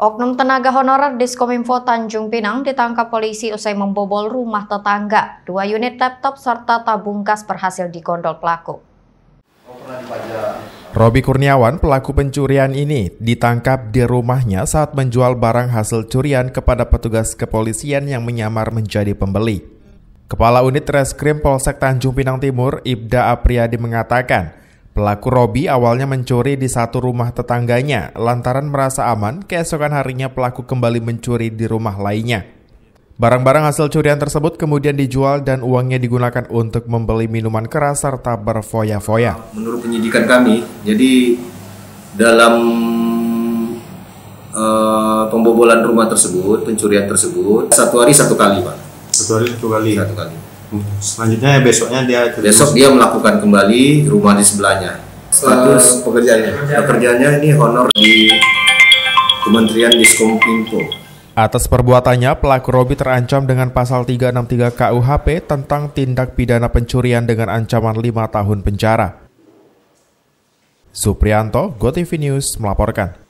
Oknum tenaga honorer di Diskominfo Tanjung Pinang ditangkap polisi usai membobol rumah tetangga. Dua unit laptop serta tabung gas berhasil digondol pelaku. Robi Kurniawan, pelaku pencurian ini, ditangkap di rumahnya saat menjual barang hasil curian kepada petugas kepolisian yang menyamar menjadi pembeli. Kepala Unit Reskrim Polsek Tanjung Pinang Timur, Ibda Apriyadi mengatakan, Pelaku Robi awalnya mencuri di satu rumah tetangganya. Lantaran merasa aman, keesokan harinya pelaku kembali mencuri di rumah lainnya. Barang-barang hasil curian tersebut kemudian dijual dan uangnya digunakan untuk membeli minuman keras serta berfoya-foya. Menurut penyidikan kami, jadi dalam uh, pembobolan rumah tersebut, pencurian tersebut, satu hari satu kali, Pak. Satu hari satu kali. Satu kali. Hmm, selanjutnya besoknya dia terus. besok dia melakukan kembali rumah di sebelahnya status eh, uh, pekerjaannya pekerjaannya ini honor di Kementerian Diskominfo Atas perbuatannya, pelaku Robi terancam dengan pasal 363 KUHP tentang tindak pidana pencurian dengan ancaman 5 tahun penjara. Suprianto, GoTV News melaporkan.